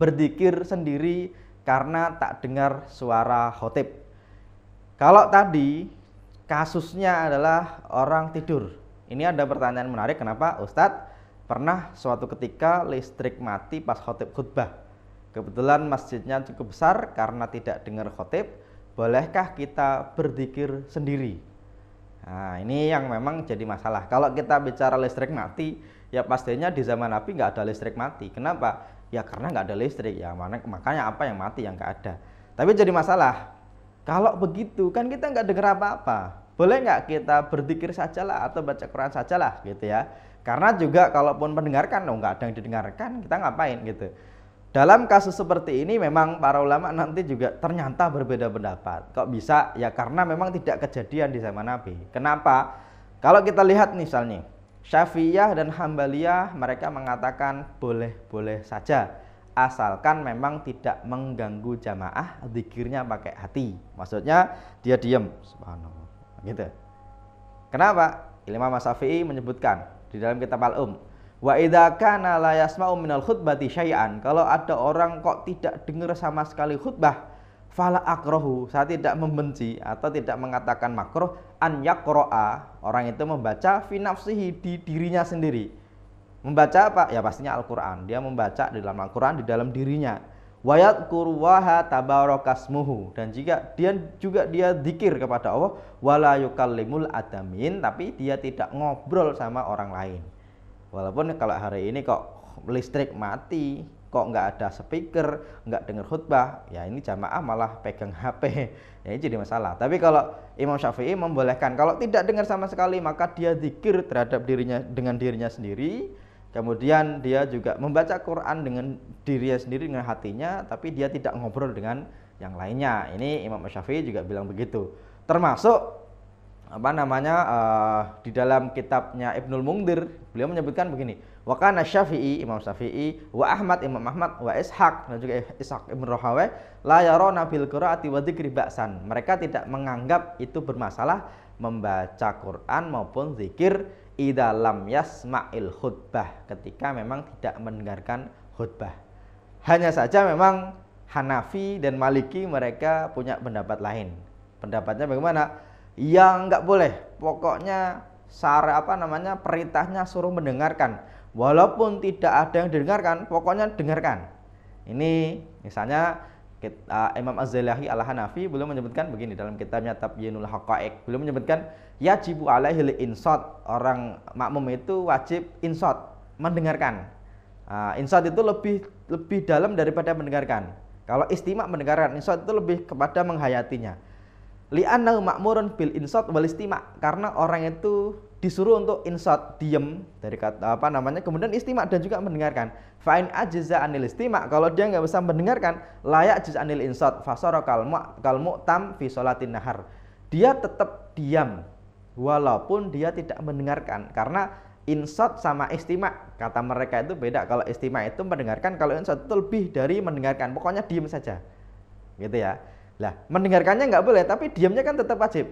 berzikir sendiri karena tak dengar suara khotib. Kalau tadi kasusnya adalah orang tidur. Ini ada pertanyaan menarik kenapa Ustadz pernah suatu ketika listrik mati pas khotib khutbah. Kebetulan masjidnya cukup besar karena tidak dengar khotib, bolehkah kita berzikir sendiri? Nah, ini yang memang jadi masalah. Kalau kita bicara listrik mati, ya pastinya di zaman Nabi nggak ada listrik mati. Kenapa? ya karena nggak ada listrik ya mana makanya apa yang mati yang nggak ada tapi jadi masalah kalau begitu kan kita nggak dengar apa-apa boleh nggak kita berzikir sajalah atau baca Quran sajalah gitu ya karena juga kalaupun mendengarkan loh nggak ada yang didengarkan kita ngapain gitu dalam kasus seperti ini memang para ulama nanti juga ternyata berbeda pendapat kok bisa ya karena memang tidak kejadian di zaman Nabi kenapa kalau kita lihat misalnya Syafi'iyah dan Hambaliyah mereka mengatakan boleh-boleh saja asalkan memang tidak mengganggu jamaah zikirnya pakai hati. Maksudnya dia diam, subhanallah. Gitu. Kenapa? Imam Syafi'i menyebutkan di dalam kitab Al-Um, wa idza kana la yasma'u minal khutbati syai'an. Kalau ada orang kok tidak dengar sama sekali khutbah, fala akrohu saya tidak membenci atau tidak mengatakan makroh an yakroa orang itu membaca finafsihi di dirinya sendiri membaca apa ya pastinya Al-Quran dia membaca di dalam Al-Quran di dalam dirinya wayat kurwaha tabarokasmuhu dan jika dia juga dia dikir kepada Allah wala adamin tapi dia tidak ngobrol sama orang lain walaupun kalau hari ini kok listrik mati kok nggak ada speaker, nggak dengar khutbah, ya ini jamaah malah pegang HP, ya ini jadi masalah. Tapi kalau Imam Syafi'i membolehkan, kalau tidak dengar sama sekali maka dia zikir terhadap dirinya dengan dirinya sendiri, kemudian dia juga membaca Quran dengan dirinya sendiri dengan hatinya, tapi dia tidak ngobrol dengan yang lainnya. Ini Imam Syafi'i juga bilang begitu. Termasuk apa namanya uh, di dalam kitabnya Ibnul Mungdir beliau menyebutkan begini Wa kana Syafi'i Imam Syafi'i wa Ahmad Imam Ahmad wa Ishaq dan juga Ishaq Ibn Rahawai la yarawna bil qiraati wa dzikri ba'san. Mereka tidak menganggap itu bermasalah membaca Quran maupun zikir idalam yasma'il khutbah ketika memang tidak mendengarkan khutbah. Hanya saja memang Hanafi dan Maliki mereka punya pendapat lain. Pendapatnya bagaimana? Yang nggak boleh. Pokoknya syarat apa namanya perintahnya suruh mendengarkan walaupun tidak ada yang didengarkan pokoknya dengarkan ini misalnya kita, ah, Imam Az-Zalahi al-Hanafi belum menyebutkan begini dalam kitabnya Tabyinul Haqa'iq belum menyebutkan yajibu alaihi insot orang makmum itu wajib insot mendengarkan uh, ah, insot itu lebih lebih dalam daripada mendengarkan kalau istimak mendengarkan insot itu lebih kepada menghayatinya li'annahu ma'murun bil insot wal istimak karena orang itu disuruh untuk insot diem dari kata apa namanya kemudian istimak dan juga mendengarkan fa'in ajiza anil istimak kalau dia nggak bisa mendengarkan layak jiz anil insot fasoro kalmu kalmu tam fi solatin nahar dia tetap diam walaupun dia tidak mendengarkan karena insot sama istimak kata mereka itu beda kalau istimak itu mendengarkan kalau insot itu lebih dari mendengarkan pokoknya diem saja gitu ya lah mendengarkannya nggak boleh tapi diamnya kan tetap wajib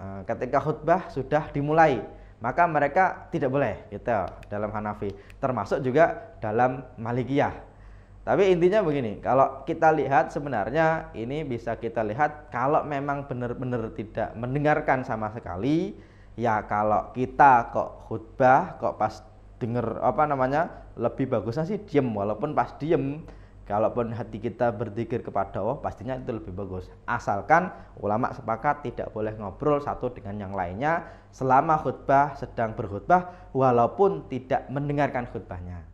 Eh, ketika khutbah sudah dimulai maka mereka tidak boleh gitu dalam Hanafi termasuk juga dalam Malikiyah tapi intinya begini kalau kita lihat sebenarnya ini bisa kita lihat kalau memang benar-benar tidak mendengarkan sama sekali ya kalau kita kok khutbah kok pas dengar apa namanya lebih bagusnya sih diem walaupun pas diem Kalaupun hati kita berzikir kepada Allah, pastinya itu lebih bagus. Asalkan ulama sepakat tidak boleh ngobrol satu dengan yang lainnya selama khutbah sedang berkhutbah, walaupun tidak mendengarkan khutbahnya.